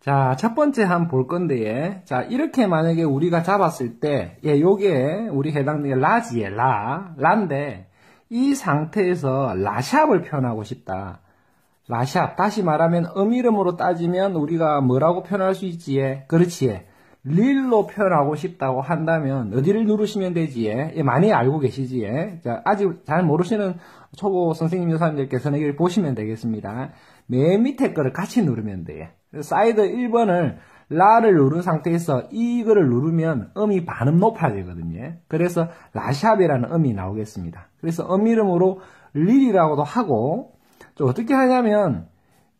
자, 첫 번째 한 볼 건데, 자, 이렇게 만약에 우리가 잡았을 때, 예, 요게 우리 해당되는 라지에 라, 라인데, 이 상태에서 라샵을 표현하고 싶다. 라샵, 다시 말하면 음이름으로 따지면 우리가 뭐라고 표현할 수 있지에, 그렇지에, 릴로 표현하고 싶다고 한다면 어디를 누르시면 되지에, 예, 많이 알고 계시지에, 자, 아직 잘 모르시는 초보 선생님 여사님들께서는 이걸 보시면 되겠습니다. 맨 밑에 거를 같이 누르면 돼요. 사이드 1번을 라를 누른 상태에서 이 글을 누르면 음이 반음 높아지거든요. 그래서 라샵이라는 음이 나오겠습니다. 그래서 음 이름으로 릴이라고도 하고 또 어떻게 하냐면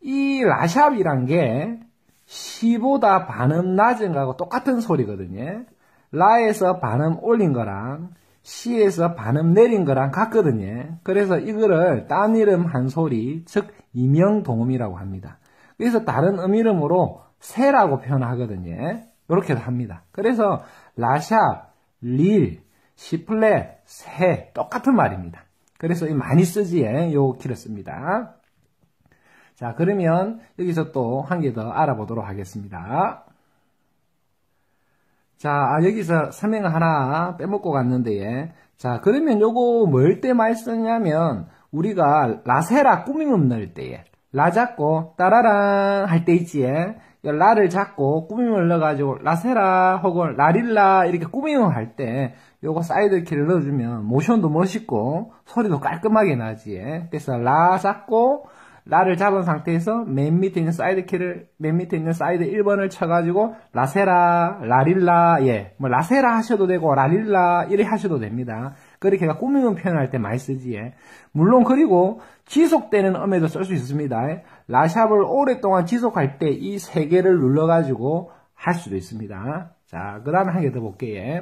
이 라샵이란 게 시보다 반음 낮은 거하고 똑같은 소리거든요. 라에서 반음 올린 거랑 시에서 반음 내린 거랑 같거든요. 그래서 이거를 딴 이름 한 소리, 즉 이명동음이라고 합니다. 그래서 다른 음이름으로 세라고 표현하거든요. 이렇게도 합니다. 그래서 라샤 릴, 시플렛, 세 똑같은 말입니다. 그래서 많이 쓰지에 요길를 씁니다. 자 그러면 여기서 또 한 개 더 알아보도록 하겠습니다. 자 아, 여기서 설명을 하나 빼먹고 갔는데 자 그러면 요거 뭘 때말이 쓰냐면 우리가 라세라 꾸밈음 넣을 때에 라 잡고 따라랑 할 때 있지에 예? 라를 잡고 꾸밈을 넣어가지고 라세라 혹은 라릴라 이렇게 꾸밈을 할 때 요거 사이드 키를 넣어주면 모션도 멋있고 소리도 깔끔하게 나지에 예? 그래서 라 잡고 라를 잡은 상태에서 맨 밑에 있는 사이드 키를 맨 밑에 있는 사이드 1번을 쳐가지고 라세라 라릴라 예뭐 라세라 하셔도 되고 라릴라 이래 하셔도 됩니다 그렇게가 꾸미는 표현할 때 많이 쓰지. 예. 물론 그리고 지속되는 음에도 쓸 수 있습니다. 라샵을 오랫동안 지속할 때 이 세 개를 눌러가지고 할 수도 있습니다. 자, 그 다음에 한 개 더 볼게요.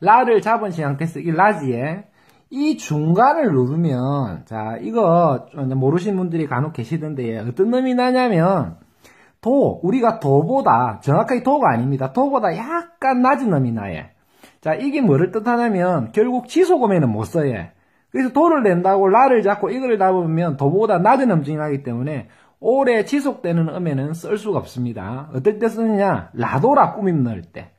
라를 잡은 시향태 쓰기 라지에 이 중간을 누르면 자 이거 모르신 분들이 간혹 계시던데 어떤 놈이 나냐면 도 우리가 도보다 정확하게 도가 아닙니다. 도보다 약간 낮은 놈이 나요. 자, 이게 뭐를 뜻하냐면 결국 지소금에는 못 써요. 그래서 도을 낸다고 라를 잡고 이거를 잡으면 도보다 낮은 음증이 나기 때문에 오래 지속되는 음에는 쓸 수가 없습니다. 어떨 때 쓰느냐? 라도라 꾸밈 넣을 때.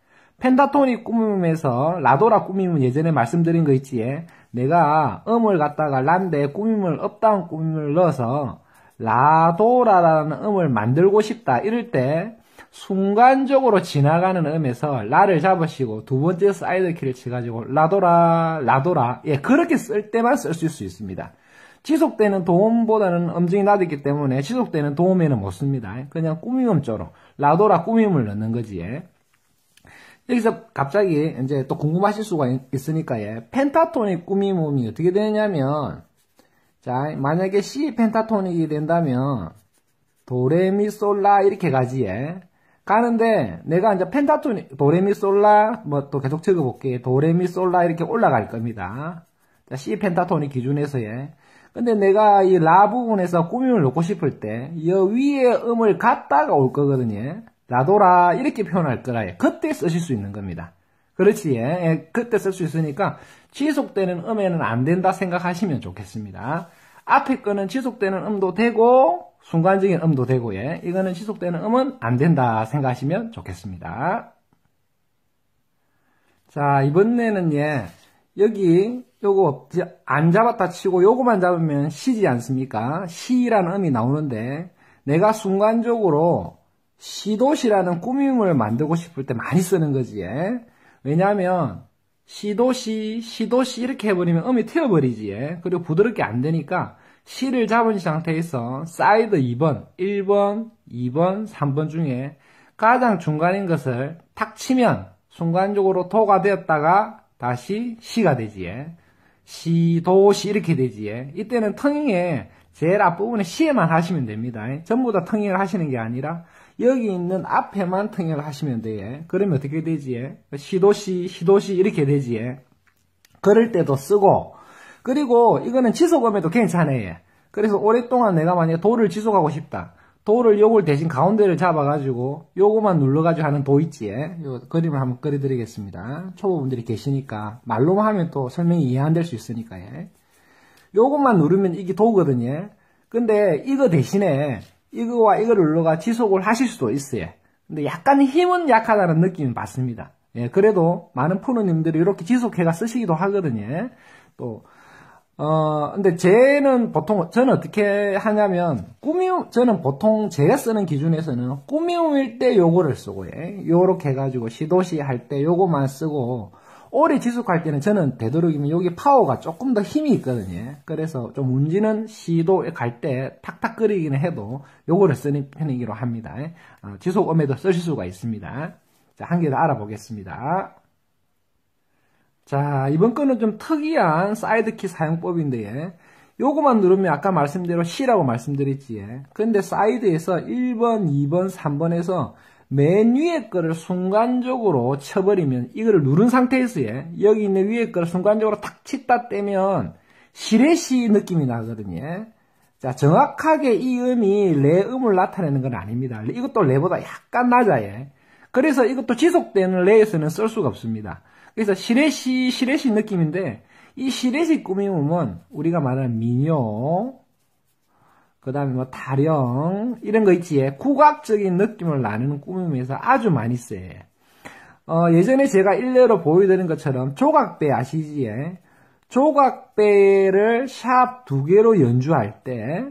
펜타토닉 꾸밈에서 라도라 꾸밈은 예전에 말씀드린 거있지 내가 음을 갖다가 란데 꾸밈을 업다운 꾸밈을 넣어서 라도라라는 음을 만들고 싶다 이럴 때 순간적으로 지나가는 음에서 라를 잡으시고 두 번째 사이드 키를 쳐가지고 라도라 라도라 예 그렇게 쓸 때만 쓸 수 있습니다. 지속되는 도움보다는 음정이 낮았기 때문에 지속되는 도움에는 못 씁니다. 그냥 꾸밈음처럼 라도라 꾸밈을 넣는 거지. 예. 여기서 갑자기 이제 또 궁금하실 수가 있으니까 예. 펜타토닉 꾸밈음이 어떻게 되냐면 자 만약에 C 펜타토닉이 된다면 도레미솔라 이렇게 가지 예. 가는데 내가 이제 펜타톤 도레미 솔라 뭐 또 계속 적어볼게 도레미 솔라 이렇게 올라갈 겁니다. 자, C 펜타톤이 기준에서의 근데 내가 이 라 부분에서 꾸밈을 놓고 싶을 때 이 위에 음을 갖다가 올 거거든요. 라도라 이렇게 표현할 거라 그때 쓰실 수 있는 겁니다. 그렇지 예. 예 그때 쓸 수 있으니까 지속되는 음에는 안 된다 생각하시면 좋겠습니다. 앞에 거는 지속되는 음도 되고 순간적인 음도 되고요. 예, 이거는 지속되는 음은 안 된다 생각하시면 좋겠습니다. 자, 이번에는 예, 여기 요거 안 잡았다 치고 요거만 잡으면 시지 않습니까? 시라는 음이 나오는데 내가 순간적으로 시도시라는 꾸밈을 만들고 싶을 때 많이 쓰는 거지. 예. 왜냐하면 시도시, 시도시 이렇게 해버리면 음이 튀어버리지. 예. 그리고 부드럽게 안 되니까 C를 잡은 상태에서 사이드 2번, 1번, 2번, 3번 중에 가장 중간인 것을 탁 치면 순간적으로 도가 되었다가 다시 시가 되지에 시도시 이렇게 되지에 이때는 텅잉에 제일 앞부분에 시에만 하시면 됩니다. 전부 다 텅잉을 하시는 게 아니라 여기 있는 앞에만 텅잉을 하시면 돼. 요 그러면 어떻게 되지에 시도시 시도시 이렇게 되지에 그럴 때도 쓰고 그리고 이거는 지속음에도 괜찮아요. 그래서 오랫동안 내가 만약에 돌을 지속하고 싶다. 돌을 요걸 대신 가운데를 잡아가지고 요거만 눌러가지고 하는 도 있지. 요 그림을 한번 그려드리겠습니다. 초보분들이 계시니까 말로만 하면 또 설명이 이해 안 될 수 있으니까요. 요것만 누르면 이게 도거든요. 근데 이거 대신에 이거와 이거를 눌러가 지속을 하실 수도 있어요. 근데 약간 힘은 약하다는 느낌이 받습니다. 예, 그래도 많은 푸로님들이 이렇게 지속해가 쓰시기도 하거든요. 또 어, 근데 제는 보통, 저는 어떻게 하냐면, 꾸미움, 저는 보통 제가 쓰는 기준에서는 꾸미움일 때 요거를 쓰고, 예. 요렇게 해가지고, 시도시 할 때 요거만 쓰고, 오래 지속할 때는 저는 되도록이면 여기 파워가 조금 더 힘이 있거든요. 그래서 좀 문지는 시도에 갈 때 탁탁 끓이기는 해도 요거를 쓰는 편이기로 합니다. 예. 어, 지속음에도 쓰실 수가 있습니다. 자, 한개 더 알아보겠습니다. 자, 이번 거는 좀 특이한 사이드키 사용법인데, 예. 요거만 누르면 아까 말씀대로 C라고 말씀드렸지. 예. 근데 사이드에서 1번, 2번, 3번에서 맨 위에 거를 순간적으로 쳐버리면, 이거를 누른 상태에서 예. 여기 있는 위에 거를 순간적으로 탁 치다 떼면, 시레시 느낌이 나거든요. 예. 자, 정확하게 이 음이 레 음을 나타내는 건 아닙니다. 이것도 레보다 약간 낮아요. 예. 그래서 이것도 지속되는 레에서는 쓸 수가 없습니다. 그래서 시레시, 시레시 느낌인데, 이 시레시 꾸미움은 우리가 말하는 민요, 그 다음에 뭐다령 이런 거 있지. 국악적인 느낌을 나누는 꾸미움에서 아주 많이 쓰여. 어, 예전에 제가 일례로 보여드린 것처럼 조각배 아시지 조각배를 샵 두 개로 연주할 때,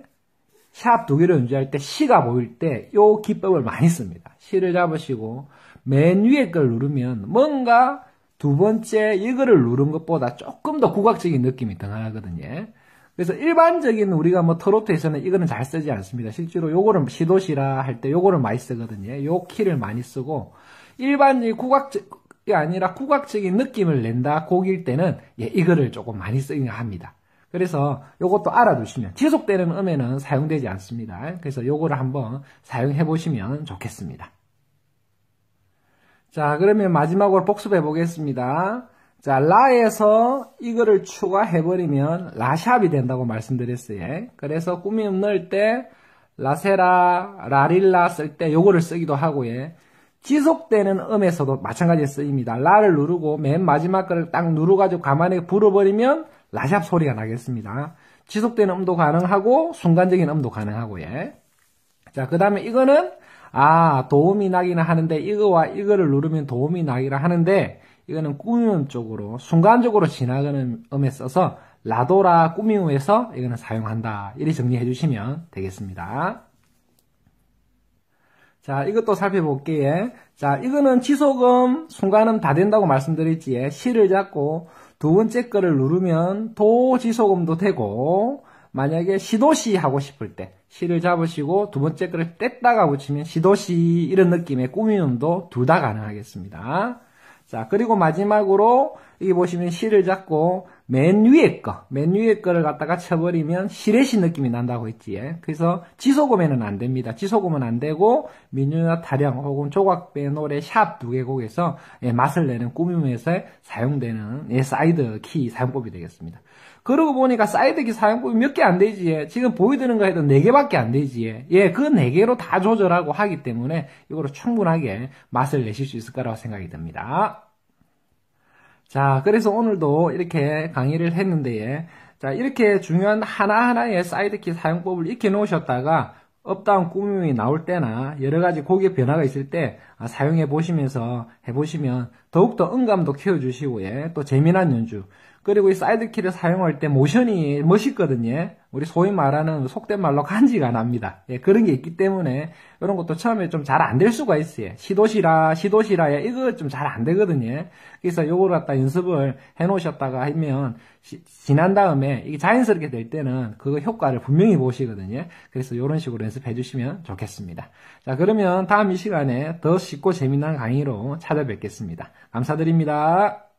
샵 두 개로 연주할 때 시가 보일 때 요 기법을 많이 씁니다. 시를 잡으시고 맨 위에 걸 누르면 뭔가 두 번째 이거를 누른 것보다 조금 더 국악적인 느낌이 더 나거든요. 그래서 일반적인 우리가 뭐 트로트에서는 이거는 잘 쓰지 않습니다. 실제로 요거를 시도시라 할 때 요거를 많이 쓰거든요. 요 키를 많이 쓰고 일반적인 국악이 적 아니라 국악적인 느낌을 낸다 곡일 때는 예, 이거를 조금 많이 쓰긴 합니다. 그래서 요것도 알아두시면 지속되는 음에는 사용되지 않습니다. 그래서 요거를 한번 사용해 보시면 좋겠습니다. 자, 그러면 마지막으로 복습해 보겠습니다. 자, 라에서 이거를 추가해버리면 라샵이 된다고 말씀드렸어요. 그래서 꾸밈 넣을 때 라세라, 라릴라 쓸 때 요거를 쓰기도 하고 예. 지속되는 음에서도 마찬가지로 쓰입니다. 라를 누르고 맨 마지막 거를 딱 누르가지고 가만히 불어버리면 라샵 소리가 나겠습니다. 지속되는 음도 가능하고 순간적인 음도 가능하고 예. 자, 그 다음에 이거는 아, 도움이 나기는 하는데 이거와 이거를 누르면 도움이 나기라 하는데 이거는 꾸미음 쪽으로 순간적으로 지나가는 음에 써서 라도라 꾸미음에서 이거는 사용한다. 이리 정리해 주시면 되겠습니다. 자, 이것도 살펴볼게요. 자, 이거는 지속음, 순간음 다 된다고 말씀드렸지요. 실을 잡고 두 번째 거를 누르면 도 지속음도 되고 만약에 시도시 하고 싶을 때 시를 잡으시고 두 번째 글을 뗐다가 붙이면 시도시 이런 느낌의 꾸미음도 둘 다 가능하겠습니다. 자, 그리고 마지막으로 여기 보시면 시를 잡고 맨 위에 거, 맨 위에 거를 갖다가 쳐버리면 시래시 느낌이 난다고 했지. 예? 그래서 지소금에는 안 됩니다. 지소금은 안 되고 민요나 타령 혹은 조각배 노래 샵두개 곡에서 예, 맛을 내는 꾸밈에서 사용되는 예, 사이드 키 사용법이 되겠습니다. 그러고 보니까 사이드기 사용법이 몇 개 안 되지. 지금 보여드는 거해도 4개밖에 안 되지. 예, 그 4개로 다 조절하고 하기 때문에 이거로 충분하게 맛을 내실 수 있을 거라고 생각이 듭니다. 자, 그래서 오늘도 이렇게 강의를 했는데, 자, 이렇게 중요한 하나하나의 사이드키 사용법을 익혀 놓으셨다가 업다운 꾸밈이 나올 때나 여러 가지 고객 변화가 있을 때 아, 사용해 보시면서 해보시면 더욱더 응감도 키워주시고, 예. 또 재미난 연주. 그리고 이 사이드키를 사용할 때 모션이 멋있거든요. 우리 소위 말하는 속된 말로 간지가 납니다. 예, 그런 게 있기 때문에 이런 것도 처음에 좀 잘 안 될 수가 있어요. 시도시라, 시도시라야 이거 좀 잘 안 되거든요. 그래서 요거 갖다 연습을 해 놓으셨다가 하면 시, 지난 다음에 이게 자연스럽게 될 때는 그 효과를 분명히 보시거든요. 그래서 이런 식으로 연습해 주시면 좋겠습니다. 자, 그러면 다음 이 시간에 더 쉽고 재미난 강의로 찾아뵙겠습니다. 감사드립니다.